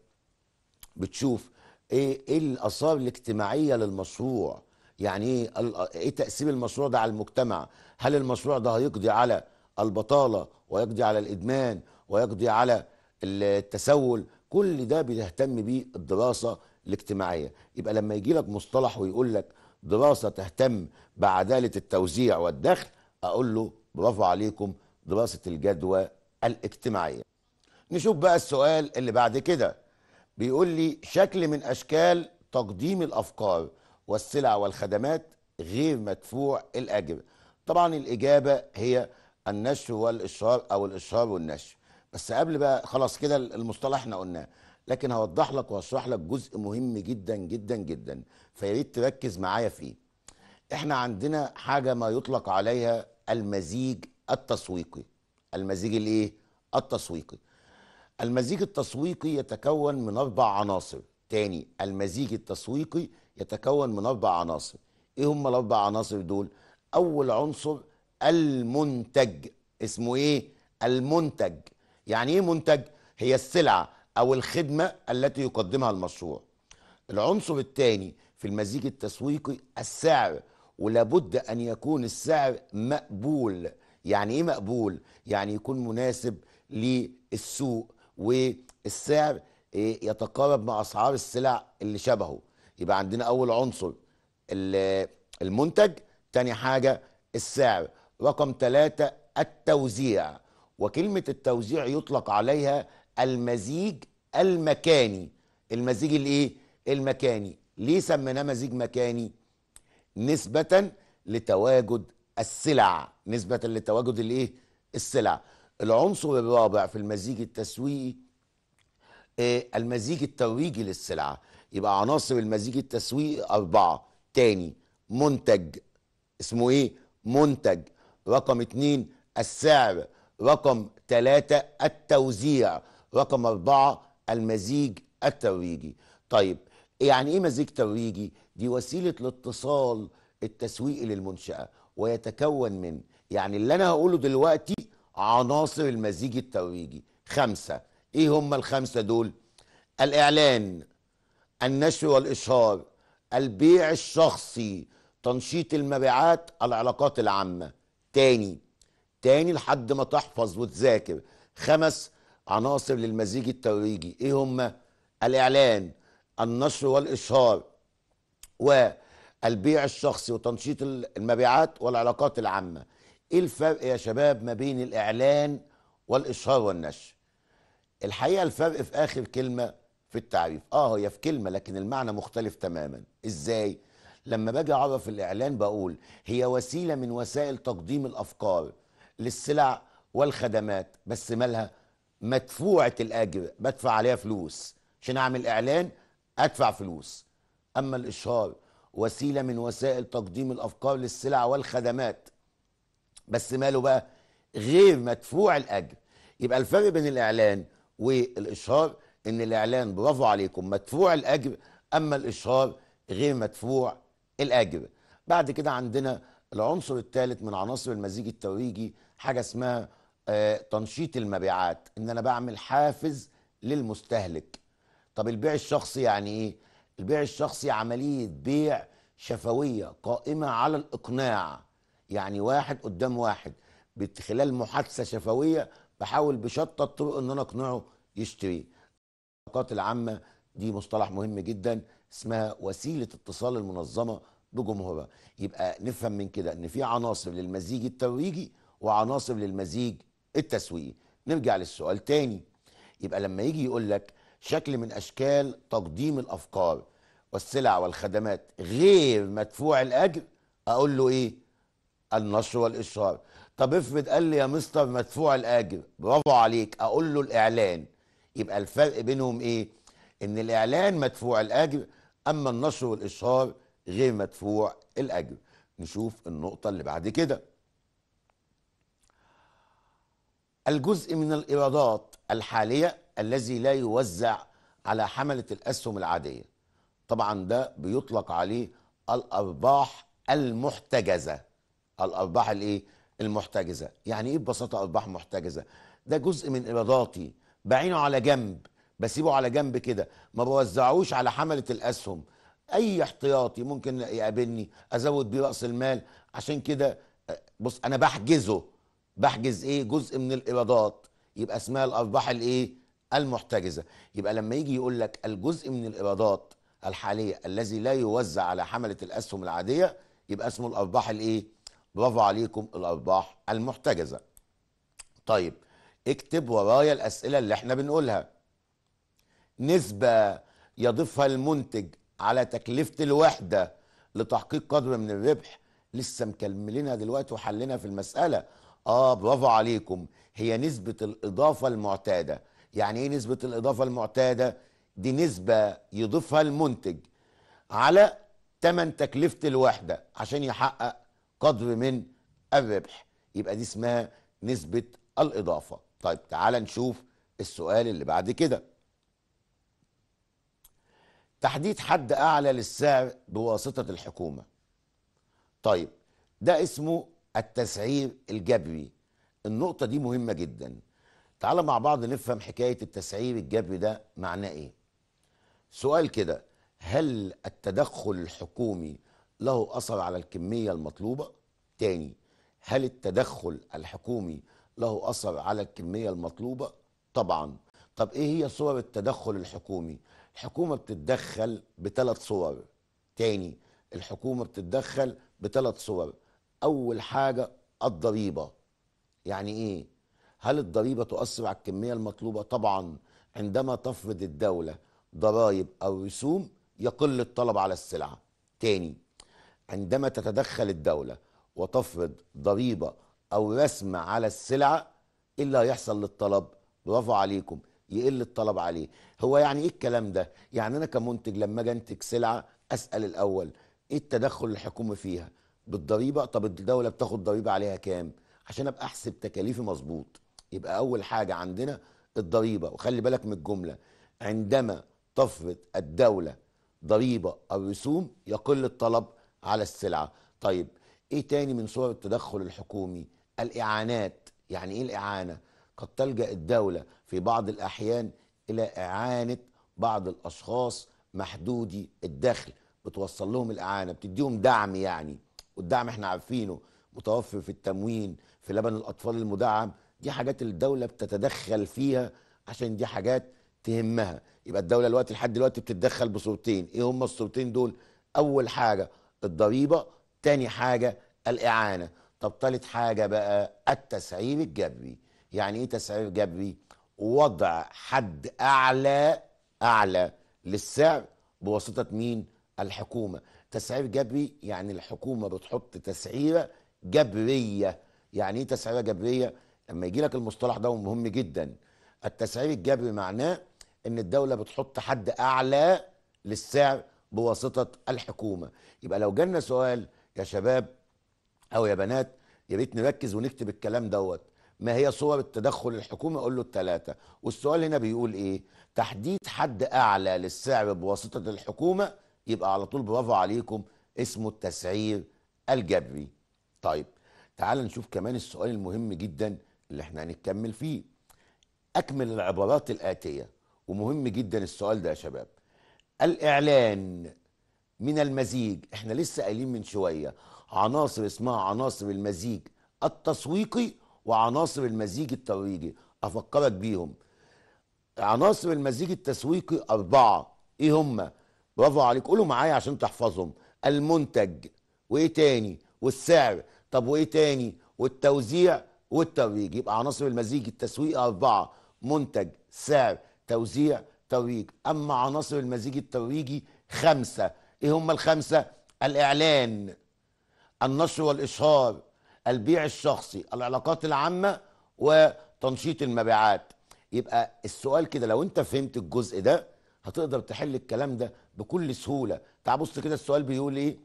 A: بتشوف ايه ايه الاثار الاجتماعيه للمشروع يعني ايه ايه تاثير المشروع ده على المجتمع هل المشروع ده هيقضي على البطاله ويقضي على الادمان ويقضي على التسول كل ده بتهتم بيه الدراسه الاجتماعيه يبقى لما يجي لك مصطلح ويقول لك دراسه تهتم بعداله التوزيع والدخل اقول له برافو عليكم دراسه الجدوى الاجتماعيه نشوف بقى السؤال اللي بعد كده بيقول لي شكل من اشكال تقديم الافكار والسلع والخدمات غير مدفوع الاجر طبعا الاجابه هي النشر والاشهار او الاشهار والنشر بس قبل بقى خلاص كده المصطلح احنا قلناه لكن هوضح لك واشرح لك جزء مهم جدا جدا جدا فيا ريت تركز معايا فيه احنا عندنا حاجه ما يطلق عليها المزيج التسويقي المزيج الايه التسويقي المزيج التسويقي يتكون من اربع عناصر تاني المزيج التسويقي يتكون من اربع عناصر ايه هم الاربع عناصر دول اول عنصر المنتج اسمه ايه المنتج يعني ايه منتج هي السلعه أو الخدمة التي يقدمها المشروع العنصر الثاني في المزيج التسويقي السعر ولابد أن يكون السعر مقبول يعني إيه مقبول؟ يعني يكون مناسب للسوق والسعر آه، يتقارب مع أسعار السلع اللي شبهه يبقى عندنا أول عنصر المنتج تاني حاجة السعر رقم ثلاثة التوزيع وكلمة التوزيع يطلق عليها المزيج المكاني المزيج الايه المكاني ليه سميناه مزيج مكاني نسبة لتواجد السلع نسبة لتواجد الايه السلع العنصر الرابع في المزيج التسويقي آه، المزيج الترويجي للسلعة يبقى عناصر المزيج التسويقي أربعة تاني منتج اسمه ايه منتج رقم اتنين السعر رقم تلاتة التوزيع رقم أربعة المزيج الترويجي طيب يعني ايه مزيج ترويجي دي وسيله الاتصال التسويقي للمنشاه ويتكون من يعني اللي انا هقوله دلوقتي عناصر المزيج الترويجي خمسه ايه هم الخمسه دول الاعلان النشر والاشهار البيع الشخصي تنشيط المبيعات العلاقات العامه تاني تاني لحد ما تحفظ وتذاكر خمس عناصر للمزيج الترويجي ايه هم الاعلان النشر والاشهار والبيع الشخصي وتنشيط المبيعات والعلاقات العامه ايه الفرق يا شباب ما بين الاعلان والاشهار والنشر الحقيقه الفرق في اخر كلمه في التعريف اه هي في كلمه لكن المعنى مختلف تماما ازاي لما باجي اعرف الاعلان بقول هي وسيله من وسائل تقديم الافكار للسلع والخدمات بس مالها مدفوعه الاجر بدفع عليها فلوس عشان اعمل اعلان ادفع فلوس اما الاشهار وسيله من وسائل تقديم الافكار للسلع والخدمات بس ماله بقى غير مدفوع الاجر يبقى الفرق بين الاعلان والاشهار ان الاعلان برافو عليكم مدفوع الاجر اما الاشهار غير مدفوع الاجر بعد كده عندنا العنصر الثالث من عناصر المزيج الترويجي حاجه اسمها آه، تنشيط المبيعات ان انا بعمل حافز للمستهلك طب البيع الشخصي يعني ايه البيع الشخصي عمليه بيع شفويه قائمه على الاقناع يعني واحد قدام واحد خلال محادثه شفويه بحاول بشتى الطرق ان انا اقنعه يشتري العلاقات العامه دي مصطلح مهم جدا اسمها وسيله اتصال المنظمه بجمهورها يبقى نفهم من كده ان في عناصر للمزيج الترويجي وعناصر للمزيج التسويق نرجع للسؤال تاني يبقى لما يجي يقول لك شكل من اشكال تقديم الافكار والسلع والخدمات غير مدفوع الاجر اقول له ايه النشر والاشهار طب افرض قال لي يا مستر مدفوع الاجر برافو عليك اقول له الاعلان يبقى الفرق بينهم ايه ان الاعلان مدفوع الاجر اما النشر والاشهار غير مدفوع الاجر نشوف النقطه اللي بعد كده الجزء من الإيرادات الحالية الذي لا يوزع على حملة الأسهم العادية طبعا ده بيطلق عليه الأرباح المحتجزة الأرباح الإيه؟ المحتجزة يعني إيه ببساطة أرباح محتجزة؟ ده جزء من إيراداتي بعينه على جنب بسيبه على جنب كده ما بوزعوش على حملة الأسهم أي احتياطي ممكن يقابلني أزود بيه رأس المال عشان كده بص أنا بحجزه بحجز ايه جزء من الايرادات يبقى اسمها الارباح الايه المحتجزه يبقى لما يجي يقول لك الجزء من الايرادات الحاليه الذي لا يوزع على حمله الاسهم العاديه يبقى اسمه الارباح الايه برافو عليكم الارباح المحتجزه طيب اكتب ورايا الاسئله اللي احنا بنقولها نسبه يضيفها المنتج على تكلفه الوحده لتحقيق قدر من الربح لسه مكملينها دلوقتي وحلينها في المساله اه برافو عليكم هي نسبة الإضافة المعتادة يعني ايه نسبة الإضافة المعتادة دي نسبة يضيفها المنتج على تمن تكلفة الوحدة عشان يحقق قدر من الربح يبقى دي اسمها نسبة الإضافة طيب تعال نشوف السؤال اللي بعد كده تحديد حد أعلى للسعر بواسطة الحكومة طيب ده اسمه التسعير الجبري النقطة دي مهمة جدا تعال مع بعض نفهم حكاية التسعير الجبري ده معناه ايه سؤال كده هل التدخل الحكومي له أثر على الكمية المطلوبة؟ تاني هل التدخل الحكومي له أثر على الكمية المطلوبة؟ طبعا طب ايه هي صور التدخل الحكومي؟ الحكومة بتتدخل بثلاث صور تاني الحكومة بتتدخل بثلاث صور اول حاجه الضريبه يعني ايه هل الضريبه تؤثر على الكميه المطلوبه طبعا عندما تفرض الدوله ضرائب او رسوم يقل الطلب على السلعه تاني عندما تتدخل الدوله وتفرض ضريبه او رسم على السلعه ايه اللي هيحصل للطلب برافو عليكم يقل الطلب عليه هو يعني ايه الكلام ده يعني انا كمنتج لما اجي انتج سلعه اسال الاول ايه التدخل الحكومي فيها بالضريبه طب الدوله بتاخد ضريبه عليها كام عشان ابقى احسب تكاليفي مظبوط يبقى اول حاجه عندنا الضريبه وخلي بالك من الجمله عندما تفرض الدوله ضريبه او رسوم يقل الطلب على السلعه طيب ايه تاني من صور التدخل الحكومي الاعانات يعني ايه الاعانه قد تلجا الدوله في بعض الاحيان الى اعانه بعض الاشخاص محدودي الدخل بتوصل لهم الاعانه بتديهم دعم يعني والدعم احنا عارفينه متوفر في التموين في لبن الاطفال المدعم دي حاجات الدوله بتتدخل فيها عشان دي حاجات تهمها يبقى الدوله الوقت لحد دلوقتي بتتدخل بصورتين ايه هم الصورتين دول اول حاجه الضريبه تاني حاجه الاعانه طب تالت حاجه بقى التسعير الجبري يعني ايه تسعير جبري وضع حد اعلى اعلى للسعر بواسطه مين الحكومه تسعير جبري يعني الحكومه بتحط تسعيره جبريه يعني ايه تسعيره جبريه لما يجي لك المصطلح ده مهم جدا التسعير الجبري معناه ان الدوله بتحط حد اعلى للسعر بواسطه الحكومه يبقى لو جالنا سؤال يا شباب او يا بنات يا ريت نركز ونكتب الكلام دوت ما هي صور التدخل الحكومي اقول له الثلاثه والسؤال هنا بيقول ايه تحديد حد اعلى للسعر بواسطه الحكومه يبقى على طول برافو عليكم اسمه التسعير الجبري طيب تعال نشوف كمان السؤال المهم جدا اللي احنا هنتكمل فيه اكمل العبارات الاتيه ومهم جدا السؤال ده يا شباب الاعلان من المزيج احنا لسه قايلين من شويه عناصر اسمها عناصر المزيج التسويقي وعناصر المزيج الترويجي افكرك بيهم عناصر المزيج التسويقي اربعه ايه هما برافو عليك قولوا معايا عشان تحفظهم المنتج وايه تاني والسعر طب وايه تاني والتوزيع والترويج يبقى عناصر المزيج التسويقي أربعة منتج سعر توزيع ترويج أما عناصر المزيج الترويجي خمسة إيه هم الخمسة؟ الإعلان النشر والإشهار البيع الشخصي العلاقات العامة وتنشيط المبيعات يبقى السؤال كده لو أنت فهمت الجزء ده هتقدر تحل الكلام ده بكل سهوله تعال بص كده السؤال بيقول ايه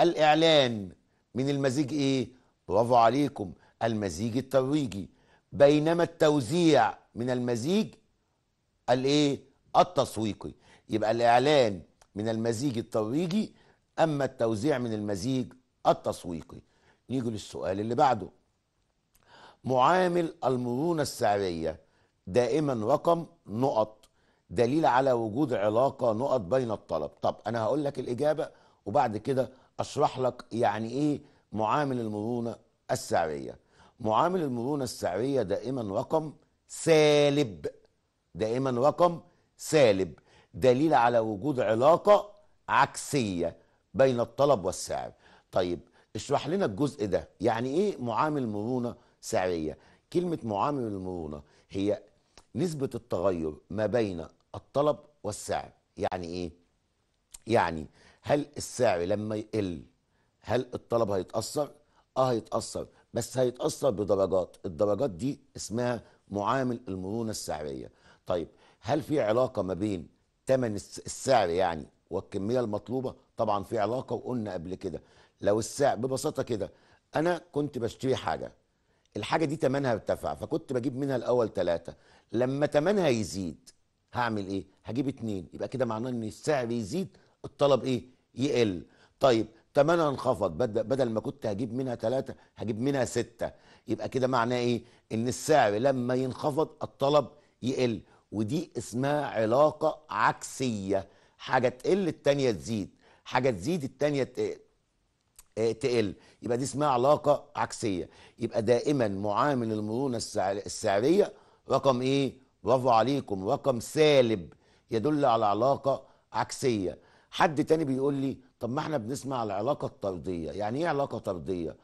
A: الاعلان من المزيج ايه برافو عليكم المزيج الترويجي بينما التوزيع من المزيج الايه التسويقي يبقى الاعلان من المزيج الترويجي اما التوزيع من المزيج التسويقي نيجي للسؤال اللي بعده معامل المرونه السعريه دائما رقم نقط دليل على وجود علاقه نقط بين الطلب طب انا هقول لك الاجابه وبعد كده اشرح لك يعني ايه معامل المرونه السعريه معامل المرونه السعريه دائما رقم سالب دائما رقم سالب دليل على وجود علاقه عكسيه بين الطلب والسعر طيب اشرح لنا الجزء ده يعني ايه معامل مرونه سعريه كلمه معامل المرونه هي نسبه التغير ما بين الطلب والسعر يعني ايه يعني هل السعر لما يقل هل الطلب هيتاثر اه هيتاثر بس هيتاثر بدرجات الدرجات دي اسمها معامل المرونه السعريه طيب هل في علاقه ما بين ثمن السعر يعني والكميه المطلوبه طبعا في علاقه وقلنا قبل كده لو السعر ببساطه كده انا كنت بشتري حاجه الحاجه دي ثمنها ارتفع فكنت بجيب منها الاول ثلاثه لما ثمنها يزيد هعمل ايه هجيب اتنين يبقى كده معناه ان السعر يزيد الطلب ايه يقل طيب ثمنها انخفض بدل ما كنت هجيب منها ثلاثة هجيب منها ستة يبقى كده معناه ايه ان السعر لما ينخفض الطلب يقل ودي اسمها علاقة عكسية حاجة تقل الثانيه تزيد حاجة تزيد تقل آه، تقل يبقى دي اسمها علاقة عكسية يبقى دائما معامل المرونة السعرية رقم ايه برافو عليكم رقم سالب يدل على علاقه عكسيه حد تاني بيقول لي طب ما احنا بنسمع العلاقه الطرديه يعني ايه علاقه طرديه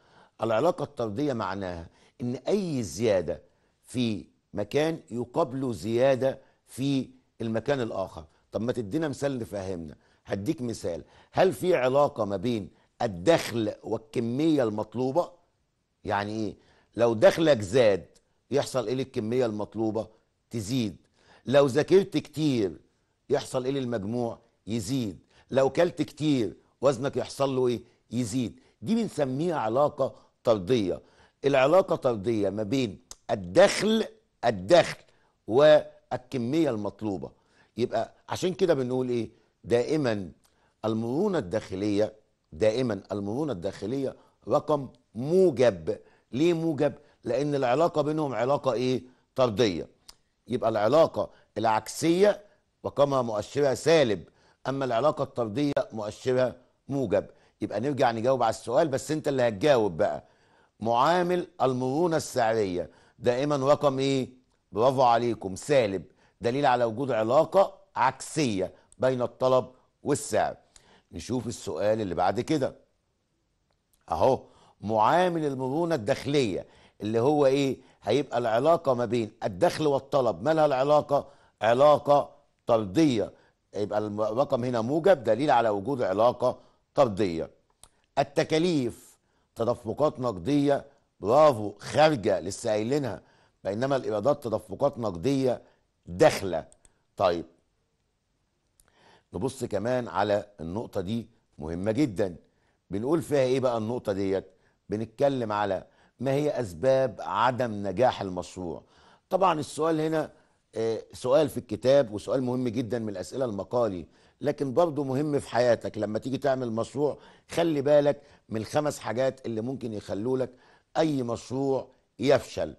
A: العلاقه الطرديه معناها ان اي زياده في مكان يقابله زياده في المكان الاخر طب ما تدينا مثال نفهمنا هديك مثال هل في علاقه ما بين الدخل والكميه المطلوبه يعني ايه لو دخلك زاد يحصل ايه الكمية المطلوبه تزيد لو ذاكرت كتير يحصل ايه للمجموع يزيد لو كلت كتير وزنك يحصل له ايه يزيد دي بنسميها علاقه طرديه العلاقه طرديه ما بين الدخل الدخل والكميه المطلوبه يبقى عشان كده بنقول ايه دائما المرونه الداخليه دائما المرونه الداخليه رقم موجب ليه موجب لان العلاقه بينهم علاقه ايه طرديه يبقى العلاقة العكسية وكما مؤشرها سالب أما العلاقة الطردية مؤشرها موجب يبقى نرجع نجاوب على السؤال بس أنت اللي هتجاوب بقى معامل المرونة السعرية دائما رقم إيه؟ برافو عليكم سالب دليل على وجود علاقة عكسية بين الطلب والسعر نشوف السؤال اللي بعد كده أهو معامل المرونة الداخلية اللي هو إيه؟ هيبقى العلاقه ما بين الدخل والطلب ما لها العلاقه علاقه طرديه يبقى الرقم هنا موجب دليل على وجود علاقه طرديه التكاليف تدفقات نقديه برافو خارجه لسه قايلينها بينما الايرادات تدفقات نقديه داخله طيب نبص كمان على النقطه دي مهمه جدا بنقول فيها ايه بقى النقطه ديت بنتكلم على ما هي أسباب عدم نجاح المشروع طبعا السؤال هنا آه، سؤال في الكتاب وسؤال مهم جدا من الأسئلة المقالي لكن برضه مهم في حياتك لما تيجي تعمل مشروع خلي بالك من الخمس حاجات اللي ممكن يخلوا لك أي مشروع يفشل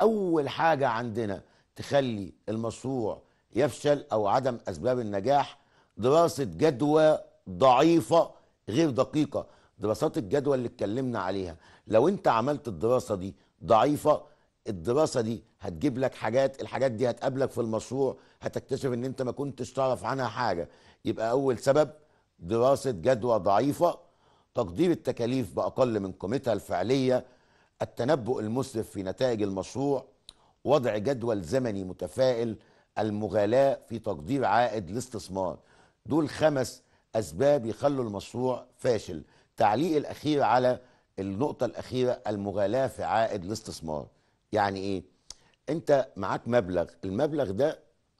A: أول حاجة عندنا تخلي المشروع يفشل أو عدم أسباب النجاح دراسة جدوى ضعيفة غير دقيقة دراسات الجدوى اللي اتكلمنا عليها لو انت عملت الدراسه دي ضعيفه الدراسه دي هتجيب لك حاجات الحاجات دي هتقابلك في المشروع هتكتشف ان انت ما كنتش تعرف عنها حاجه يبقى اول سبب دراسه جدوى ضعيفه تقدير التكاليف باقل من قيمتها الفعليه التنبؤ المسرف في نتائج المشروع وضع جدول زمني متفائل المغالاة في تقدير عائد الاستثمار دول خمس أسباب يخلوا المشروع فاشل تعليق الأخير على النقطة الأخيرة المغالاة في عائد الاستثمار يعني إيه؟ أنت معاك مبلغ المبلغ ده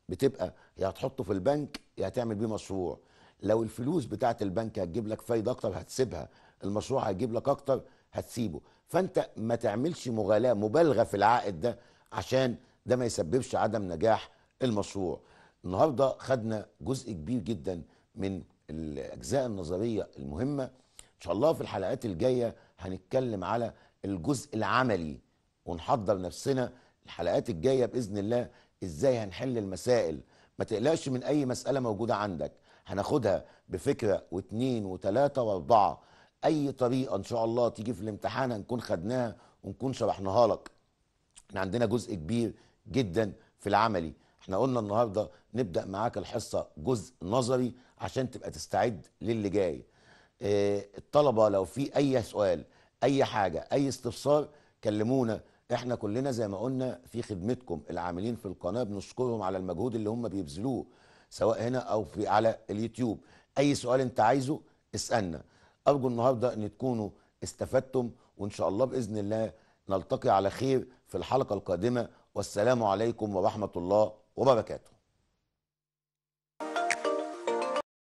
A: بتبقى يا هتحطه في البنك يا هتعمل بيه مشروع لو الفلوس بتاعة البنك هتجيب لك فايدة أكتر هتسيبها المشروع هيجيب لك أكتر هتسيبه فأنت ما تعملش مغالاة مبالغة في العائد ده عشان ده ما يسببش عدم نجاح المشروع النهاردة خدنا جزء كبير جدا من الأجزاء النظرية المهمة إن شاء الله في الحلقات الجاية هنتكلم على الجزء العملي ونحضر نفسنا الحلقات الجايه باذن الله ازاي هنحل المسائل ما تقلقش من اي مساله موجوده عندك هناخدها بفكره واثنين وثلاثه واربعه اي طريقه ان شاء الله تيجي في الامتحان هنكون خدناها ونكون شرحناها لك احنا عندنا جزء كبير جدا في العملي احنا قلنا النهارده نبدا معاك الحصه جزء نظري عشان تبقى تستعد للي جاي آه، الطلبه لو في اي سؤال اي حاجه اي استفسار كلمونا احنا كلنا زي ما قلنا في خدمتكم العاملين في القناه بنشكرهم على المجهود اللي هم بيبذلوه سواء هنا او في على اليوتيوب اي سؤال انت عايزه اسالنا ارجو النهارده ان تكونوا استفدتم وان شاء الله باذن الله نلتقي على خير في الحلقه القادمه والسلام عليكم ورحمه الله وبركاته